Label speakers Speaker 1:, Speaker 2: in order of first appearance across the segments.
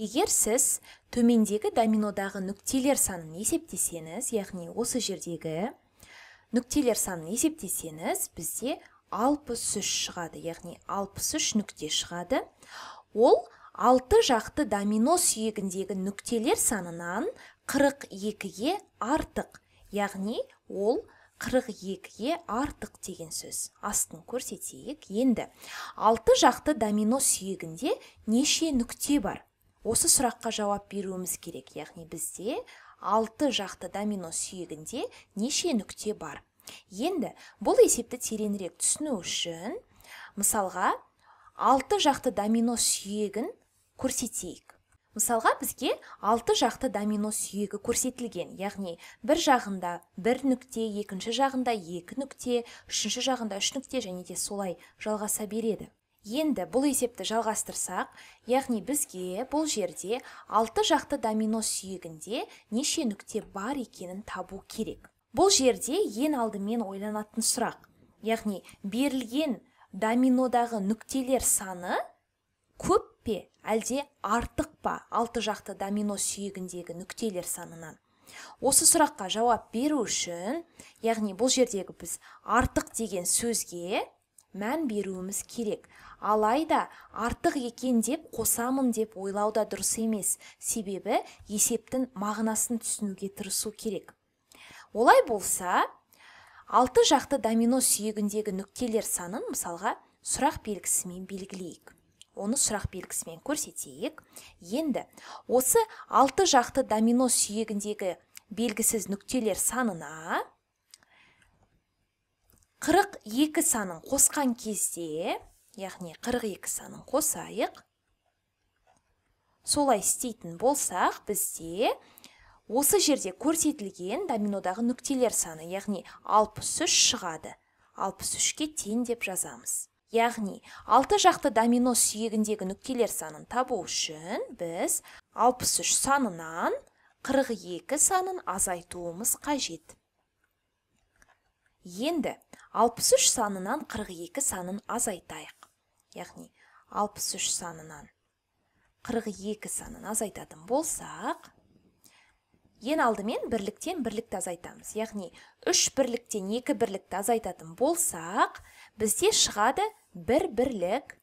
Speaker 1: егер сіз төмендегі доминодағы нүктелер санын есептесеңіз яғни осы жердегі нүктелер санын есептесеңіз бізде 63 шығады яғни 63 нүкте шығады ол алты жақты домино сүйегіндегі нүктелер санынан 42-ге артық яғни ол 42-ге артық деген сөз. Астын көрсетейік енді. Алты жақты домино сүйегінде неше нүкте бар? осы сұраққа жауап беруіміз керек яғни бізде алты жақты домино сүйегінде неше нүкте бар енді бұл есепті тереңірек түсіну үшін мысалға алты жақты домино сүйегін көрсетейік мысалға бізге алты жақты домино сүйегі көрсетілген яғни бір жағында бір нүкте екінші жағында екі нүкте үшінші жағында үш нүкте және де солай жалғаса береді енді бұл есепті жалғастырсақ яғни бізге бұл жерде алты жақты домино сүйегінде неше нүкте бар екенін табу керек бұл жерде ең алдымен ойланатын сұрақ яғни берілген доминодағы нүктелер саны көп пе әлде артық па алты жақты домино сүйегіндегі нүктелер санынан осы сұраққа жауап беру үшін яғни бұл жердегі біз артық деген сөзге мән беруіміз керек алайда артық екен деп қосамын деп ойлау да дұрыс емес себебі есептің мағынасын түсінуге тырысу керек олай болса алты жақты домино сүйегіндегі нүктелер санын мысалға сұрақ белгісімен белгілейік оны сұрақ белгісімен көрсетейік енді осы алты жақты домино сүйегіндегі белгісіз нүктелер санына 42 санын қосқан кезде яғни 42 санын қосайық солай істейтін болсақ бізде осы жерде көрсетілген доминодағы нүктелер саны яғни 63 шығады 63-ке тең деп жазамыз яғни 6 жақты домино сүйегіндегі нүктелер санын табу үшін біз 63 санынан 42 санын азайтуымыз қажет енді 63 санынан 42 санын азайтайық яғни 63 санынан 42 санын азайтатын болсақ ең алдымен бірліктен бірлікті азайтамыз яғни 3 бірліктен 2 бірлікті азайтатын болсақ бізде шығады бір бірлік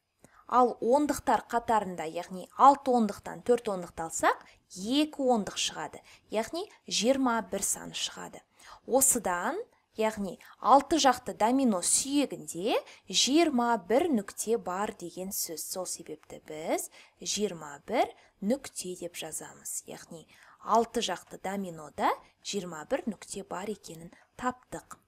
Speaker 1: ал ондықтар қатарында яғни 6 ондықтан 4 ондықты алсақ 2 ондық шығады яғни 21 саны шығады осыдан яғни алты жақты домино сүйегінде 21 нүкте бар деген сөз сол себепті біз 21 нүкте деп жазамыз яғни алты жақты доминода 21 нүкте бар екенін таптық